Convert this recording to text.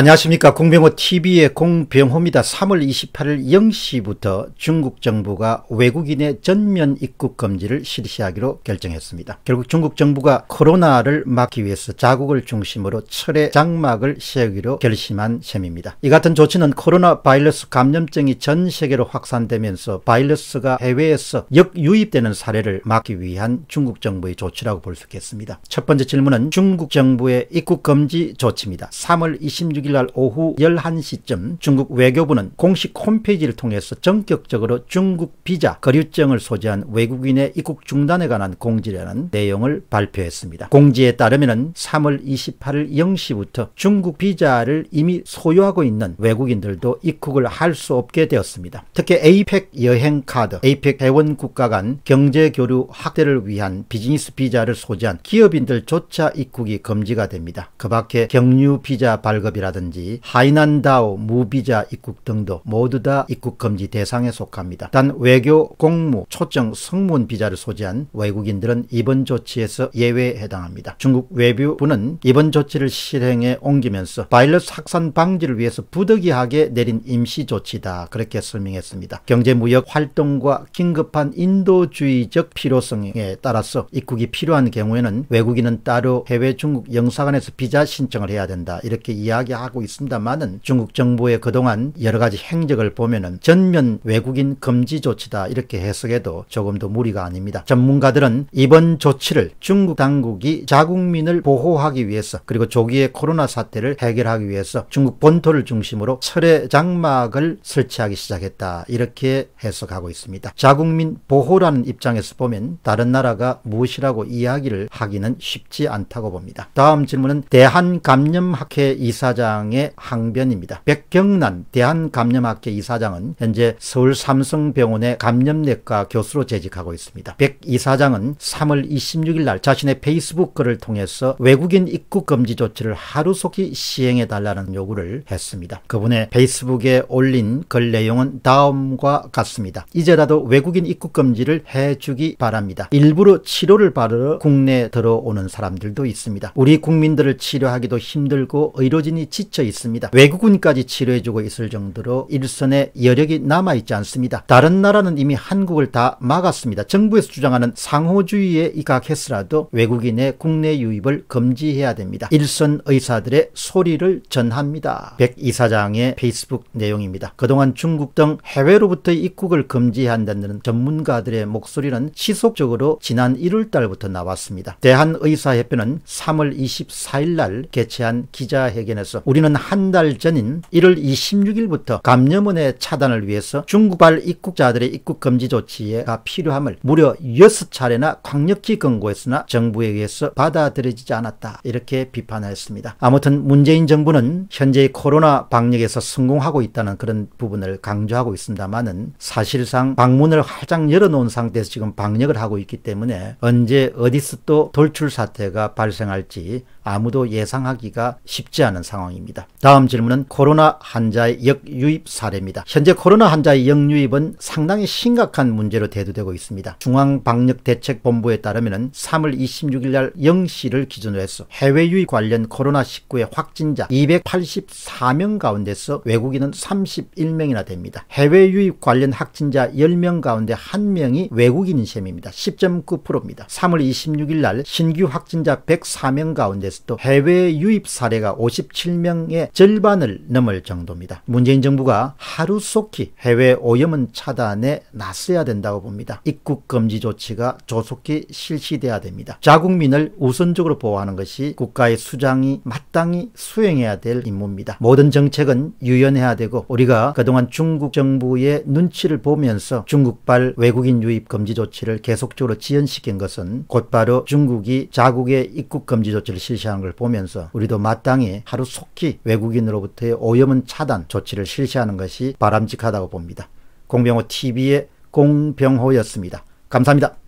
안녕하십니까 공병호 TV의 공병호입니다. 3월 28일 0시부터 중국 정부가 외국인의 전면 입국 금지를 실시하기로 결정했습니다. 결국 중국 정부가 코로나를 막기 위해서 자국을 중심으로 철의 장막을 세우기로 결심한 셈입니다. 이 같은 조치는 코로나 바이러스 감염증이 전 세계로 확산되면서 바이러스가 해외에서 역유입되는 사례를 막기 위한 중국 정부의 조치라고 볼 수 있겠습니다. 첫 번째 질문은 중국 정부의 입국 금지 조치입니다. 3월 26일 16일 날 오후 11시쯤 중국 외교부는 공식 홈페이지를 통해서 전격적으로 중국 비자 거류증을 소지한 외국인의 입국 중단에 관한 공지라는 내용을 발표했습니다. 공지에 따르면 3월 28일 0시부터 중국 비자를 이미 소유하고 있는 외국인들도 입국을 할 수 없게 되었습니다. 특히 APEC 여행 카드, APEC 회원 국가 간 경제 교류 확대를 위한 비즈니스 비자를 소지한 기업인들조차 입국이 금지가 됩니다. 그 밖에 경유 비자 발급이라 지역라든지 하이난다오, 무비자 입국 등도 모두 다 입국 금지 대상에 속합니다. 단 외교, 공무, 초청, 성문 비자를 소지한 외국인들은 이번 조치에서 예외에 해당합니다. 중국 외교부는 이번 조치를 실행에 옮기면서 바이러스 확산 방지를 위해서 부득이하게 내린 임시 조치다 그렇게 설명했습니다. 경제무역 활동과 긴급한 인도주의적 필요성에 따라서 입국이 필요한 경우에는 외국인은 따로 해외 중국 영사관에서 비자 신청을 해야 된다 이렇게 이야기합니다. 하고 있습니다만은 중국 정부의 그동안 여러 가지 행적을 보면은 전면 외국인 금지 조치다 이렇게 해석해도 조금도 무리가 아닙니다. 전문가들은 이번 조치를 중국 당국이 자국민을 보호하기 위해서 그리고 조기의 코로나 사태를 해결하기 위해서 중국 본토를 중심으로 철의 장막을 설치하기 시작했다 이렇게 해석하고 있습니다. 자국민 보호라는 입장에서 보면 다른 나라가 무엇이라고 이야기를 하기는 쉽지 않다고 봅니다. 다음 질문은 대한감염학회 이사장 이사장의 항변입니다. 백경란 대한감염학회 이사장은 현재 서울 삼성병원의 감염내과 교수로 재직하고 있습니다. 백 이사장은 3월 26일 날 자신의 페이스북 글을 통해서 외국인 입국 금지 조치를 하루속히 시행해달라는 요구를 했습니다. 그분의 페이스북에 올린 글 내용은 다음과 같습니다. 이제라도 외국인 입국 금지를 해주기 바랍니다. 일부러 치료를 받으러 국내에 들어오는 사람들도 있습니다. 우리 국민들을 치료하기도 힘들고 의료진이 지쳐 있습니다. 외국군까지 치료해주고 있을 정도로 일선에 여력이 남아있지 않습니다. 다른 나라는 이미 한국을 다 막았습니다. 정부에서 주장하는 상호주의에 입각했으라도 외국인의 국내 유입을 금지해야 됩니다. 일선 의사들의 소리를 전합니다. 백 이사장의 페이스북 내용입니다. 그동안 중국 등 해외로부터의 입국을 금지한다는 전문가들의 목소리는 지속적으로 지난 1월 달부터 나왔습니다. 대한의사협회는 3월 24일 날 개최한 기자회견에서 우리는 한 달 전인 1월 26일부터 감염원의 차단을 위해서 중국발 입국자들의 입국 금지 조치가 필요함을 무려 6차례나 강력히 권고했으나 정부에 의해서 받아들여지지 않았다 이렇게 비판하였습니다. 아무튼 문재인 정부는 현재의 코로나 방역에서 성공하고 있다는 그런 부분을 강조하고 있습니다만은 사실상 방문을 활짝 열어놓은 상태에서 지금 방역을 하고 있기 때문에 언제 어디서 또 돌출 사태가 발생할지 아무도 예상하기가 쉽지 않은 상황입니다. 상황입니다. 다음 질문은 코로나 환자의 역유입 사례입니다. 현재 코로나 환자의 역유입은 상당히 심각한 문제로 대두되고 있습니다. 중앙방역대책본부에 따르면 3월 26일 날 0시를 기준으로 해서 해외 유입 관련 코로나19의 확진자 284명 가운데서 외국인은 31명이나 됩니다. 해외 유입 관련 확진자 10명 가운데 1명이 외국인인 셈입니다. 10.9%입니다. 3월 26일 날 신규 확진자 104명 가운데서도 해외 유입 사례가 57명 명의 절반을 넘을 정도입니다. 문재인 정부가 하루속히 해외 오염은 차단에 나서야 된다고 봅니다. 입국 금지 조치가 조속히 실시돼야 됩니다. 자국민을 우선적으로 보호하는 것이 국가의 수장이 마땅히 수행해야 될 임무입니다. 모든 정책은 유연해야 되고 우리가 그동안 중국 정부의 눈치를 보면서 중국발 외국인 유입 금지 조치를 계속적으로 지연시킨 것은 곧바로 중국이 자국의 입국 금지 조치를 실시하는 걸 보면서 우리도 마땅히 하루속히 특히 외국인으로부터의 오염은 차단 조치를 실시하는 것이 바람직하다고 봅니다. 공병호 TV의 공병호였습니다. 감사합니다.